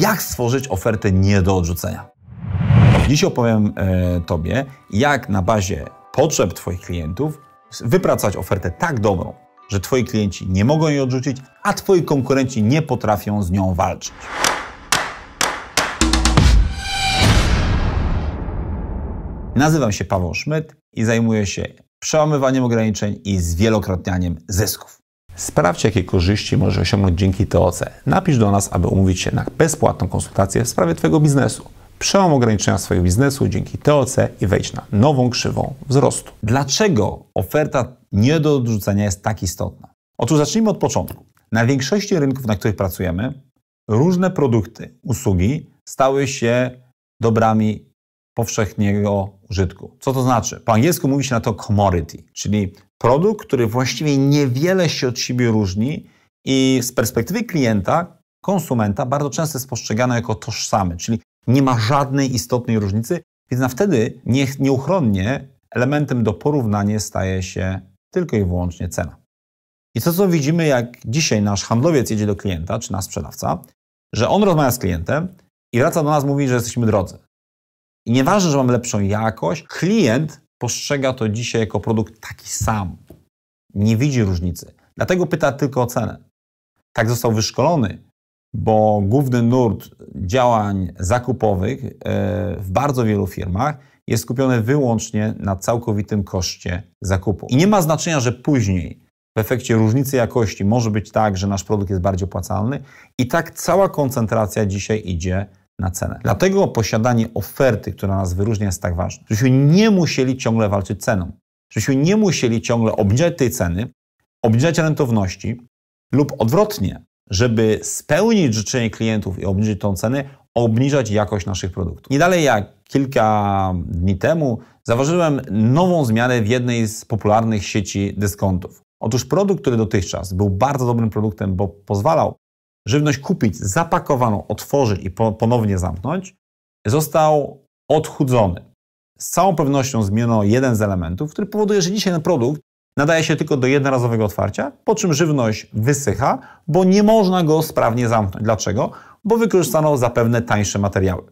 jak stworzyć ofertę nie do odrzucenia. Dziś opowiem e, Tobie, jak na bazie potrzeb Twoich klientów wypracować ofertę tak dobrą, że Twoi klienci nie mogą jej odrzucić, a Twoi konkurenci nie potrafią z nią walczyć. Nazywam się Paweł Szmyt i zajmuję się przełamywaniem ograniczeń i zwielokrotnianiem zysków. Sprawdź, jakie korzyści możesz osiągnąć dzięki TOC. Napisz do nas, aby umówić się na bezpłatną konsultację w sprawie Twojego biznesu. Przełom ograniczenia swojego biznesu dzięki TOC i wejdź na nową krzywą wzrostu. Dlaczego oferta nie do odrzucenia jest tak istotna? Otóż zacznijmy od początku. Na większości rynków, na których pracujemy, różne produkty, usługi stały się dobrami powszechnego użytku. Co to znaczy? Po angielsku mówi się na to commodity, czyli produkt, który właściwie niewiele się od siebie różni i z perspektywy klienta, konsumenta, bardzo często jest postrzegany jako tożsamy, czyli nie ma żadnej istotnej różnicy, więc na wtedy nie, nieuchronnie elementem do porównania staje się tylko i wyłącznie cena. I to, co widzimy, jak dzisiaj nasz handlowiec jedzie do klienta, czy nasz sprzedawca, że on rozmawia z klientem i wraca do nas, mówi, że jesteśmy drodzy. I nieważne, że mamy lepszą jakość, klient postrzega to dzisiaj jako produkt taki sam. Nie widzi różnicy. Dlatego pyta tylko o cenę. Tak został wyszkolony, bo główny nurt działań zakupowych e, w bardzo wielu firmach jest skupiony wyłącznie na całkowitym koszcie zakupu. I nie ma znaczenia, że później w efekcie różnicy jakości może być tak, że nasz produkt jest bardziej opłacalny i tak cała koncentracja dzisiaj idzie na cenę. Dlatego posiadanie oferty, która nas wyróżnia, jest tak ważne. Żebyśmy nie musieli ciągle walczyć ceną. Żebyśmy nie musieli ciągle obniżać tej ceny, obniżać rentowności lub odwrotnie, żeby spełnić życzenie klientów i obniżyć tą cenę, obniżać jakość naszych produktów. Nie dalej jak kilka dni temu zauważyłem nową zmianę w jednej z popularnych sieci dyskontów. Otóż produkt, który dotychczas był bardzo dobrym produktem, bo pozwalał żywność kupić zapakowaną, otworzyć i ponownie zamknąć, został odchudzony. Z całą pewnością zmieniono jeden z elementów, który powoduje, że dzisiaj ten produkt nadaje się tylko do jednorazowego otwarcia, po czym żywność wysycha, bo nie można go sprawnie zamknąć. Dlaczego? Bo wykorzystano zapewne tańsze materiały.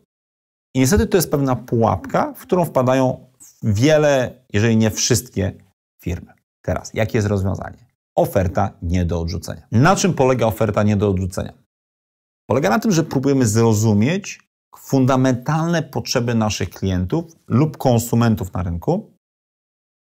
I niestety to jest pewna pułapka, w którą wpadają wiele, jeżeli nie wszystkie firmy. Teraz, jakie jest rozwiązanie? oferta nie do odrzucenia. Na czym polega oferta nie do odrzucenia? Polega na tym, że próbujemy zrozumieć fundamentalne potrzeby naszych klientów lub konsumentów na rynku,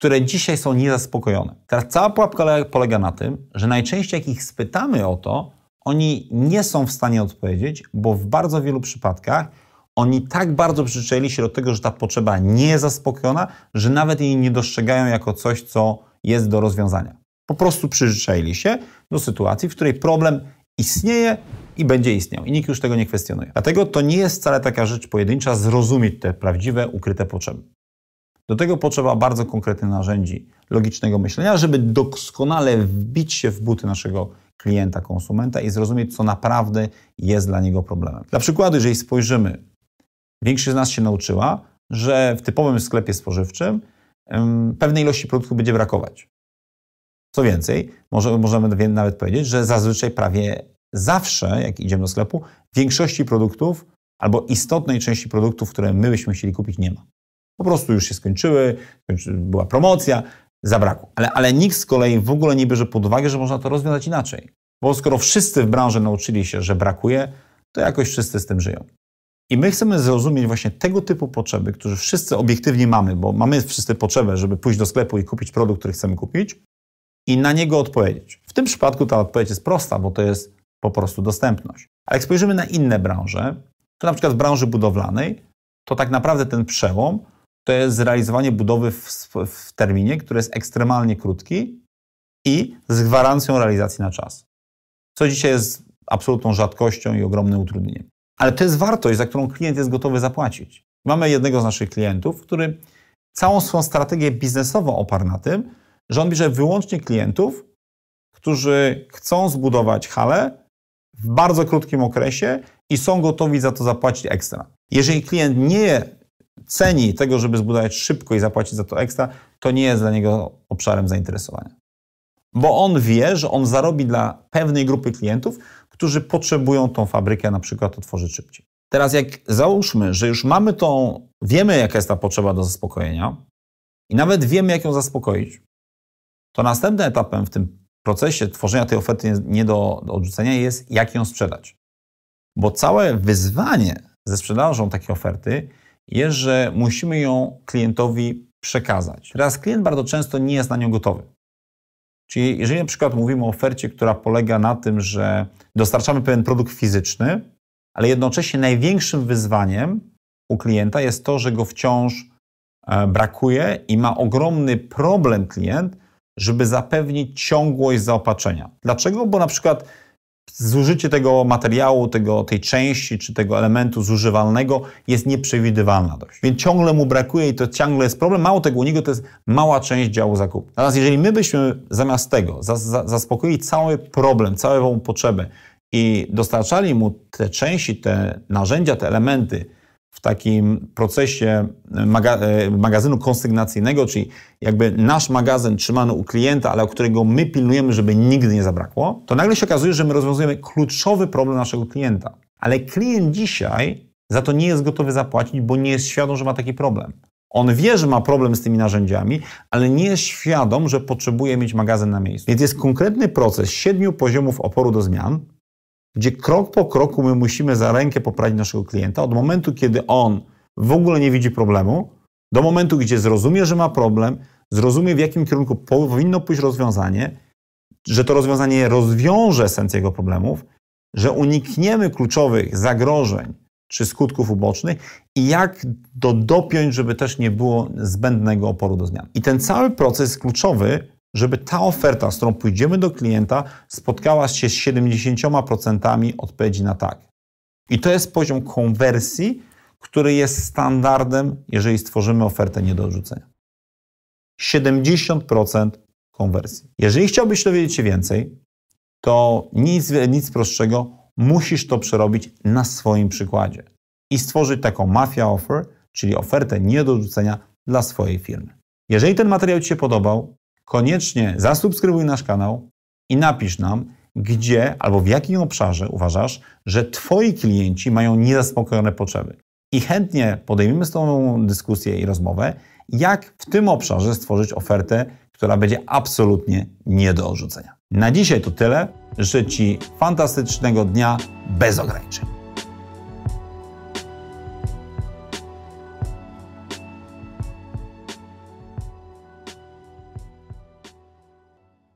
które dzisiaj są niezaspokojone. Teraz cała pułapka polega na tym, że najczęściej jak ich spytamy o to, oni nie są w stanie odpowiedzieć, bo w bardzo wielu przypadkach oni tak bardzo przyczynili się do tego, że ta potrzeba nie jest zaspokojona, że nawet jej nie dostrzegają jako coś, co jest do rozwiązania. Po prostu przyzwyczaili się do sytuacji, w której problem istnieje i będzie istniał. I nikt już tego nie kwestionuje. Dlatego to nie jest wcale taka rzecz pojedyncza zrozumieć te prawdziwe, ukryte potrzeby. Do tego potrzeba bardzo konkretnych narzędzi logicznego myślenia, żeby doskonale wbić się w buty naszego klienta, konsumenta i zrozumieć, co naprawdę jest dla niego problemem. Dla przykładu, jeżeli spojrzymy, większość z nas się nauczyła, że w typowym sklepie spożywczym um, pewnej ilości produktu będzie brakować. Co więcej, może, możemy nawet powiedzieć, że zazwyczaj prawie zawsze, jak idziemy do sklepu, większości produktów albo istotnej części produktów, które my byśmy chcieli kupić, nie ma. Po prostu już się skończyły, była promocja, zabrakło. Ale, ale nikt z kolei w ogóle nie bierze pod uwagę, że można to rozwiązać inaczej. Bo skoro wszyscy w branży nauczyli się, że brakuje, to jakoś wszyscy z tym żyją. I my chcemy zrozumieć właśnie tego typu potrzeby, które wszyscy obiektywnie mamy, bo mamy wszyscy potrzebę, żeby pójść do sklepu i kupić produkt, który chcemy kupić, i na niego odpowiedzieć. W tym przypadku ta odpowiedź jest prosta, bo to jest po prostu dostępność. Ale jak spojrzymy na inne branże, to na przykład w branży budowlanej, to tak naprawdę ten przełom to jest zrealizowanie budowy w, w terminie, który jest ekstremalnie krótki i z gwarancją realizacji na czas. Co dzisiaj jest absolutną rzadkością i ogromnym utrudnieniem. Ale to jest wartość, za którą klient jest gotowy zapłacić. Mamy jednego z naszych klientów, który całą swoją strategię biznesową oparł na tym, że on bierze wyłącznie klientów, którzy chcą zbudować halę w bardzo krótkim okresie i są gotowi za to zapłacić ekstra. Jeżeli klient nie ceni tego, żeby zbudować szybko i zapłacić za to ekstra, to nie jest dla niego obszarem zainteresowania. Bo on wie, że on zarobi dla pewnej grupy klientów, którzy potrzebują tą fabrykę na przykład otworzyć szybciej. Teraz jak załóżmy, że już mamy tą, wiemy jaka jest ta potrzeba do zaspokojenia i nawet wiemy jak ją zaspokoić, to następnym etapem w tym procesie tworzenia tej oferty nie do, do odrzucenia jest, jak ją sprzedać. Bo całe wyzwanie ze sprzedażą takiej oferty jest, że musimy ją klientowi przekazać. Teraz klient bardzo często nie jest na nią gotowy. Czyli jeżeli na przykład mówimy o ofercie, która polega na tym, że dostarczamy pewien produkt fizyczny, ale jednocześnie największym wyzwaniem u klienta jest to, że go wciąż e, brakuje i ma ogromny problem klient żeby zapewnić ciągłość zaopatrzenia. Dlaczego? Bo na przykład zużycie tego materiału, tego, tej części czy tego elementu zużywalnego jest nieprzewidywalna dość. Więc ciągle mu brakuje i to ciągle jest problem. Mało tego, u niego to jest mała część działu zakupu. Natomiast jeżeli my byśmy zamiast tego zaspokoili cały problem, całą potrzebę i dostarczali mu te części, te narzędzia, te elementy w takim procesie e, maga e, magazynu konsygnacyjnego, czyli jakby nasz magazyn trzymany u klienta, ale którego my pilnujemy, żeby nigdy nie zabrakło, to nagle się okazuje, że my rozwiązujemy kluczowy problem naszego klienta. Ale klient dzisiaj za to nie jest gotowy zapłacić, bo nie jest świadom, że ma taki problem. On wie, że ma problem z tymi narzędziami, ale nie jest świadom, że potrzebuje mieć magazyn na miejscu. Więc jest konkretny proces siedmiu poziomów oporu do zmian, gdzie krok po kroku my musimy za rękę poprawić naszego klienta od momentu, kiedy on w ogóle nie widzi problemu, do momentu, gdzie zrozumie, że ma problem, zrozumie, w jakim kierunku powinno pójść rozwiązanie, że to rozwiązanie rozwiąże sens jego problemów, że unikniemy kluczowych zagrożeń czy skutków ubocznych i jak to dopiąć, żeby też nie było zbędnego oporu do zmian. I ten cały proces kluczowy żeby ta oferta, z którą pójdziemy do klienta, spotkała się z 70% odpowiedzi na tak. I to jest poziom konwersji, który jest standardem, jeżeli stworzymy ofertę nie do odrzucenia. 70% konwersji. Jeżeli chciałbyś dowiedzieć się więcej, to nic, nic prostszego, musisz to przerobić na swoim przykładzie i stworzyć taką mafia offer, czyli ofertę nie do odrzucenia dla swojej firmy. Jeżeli ten materiał Ci się podobał, koniecznie zasubskrybuj nasz kanał i napisz nam, gdzie albo w jakim obszarze uważasz, że Twoi klienci mają niezaspokojone potrzeby. I chętnie podejmiemy z Tobą dyskusję i rozmowę, jak w tym obszarze stworzyć ofertę, która będzie absolutnie nie do odrzucenia. Na dzisiaj to tyle. Życzę Ci fantastycznego dnia bez ograniczeń.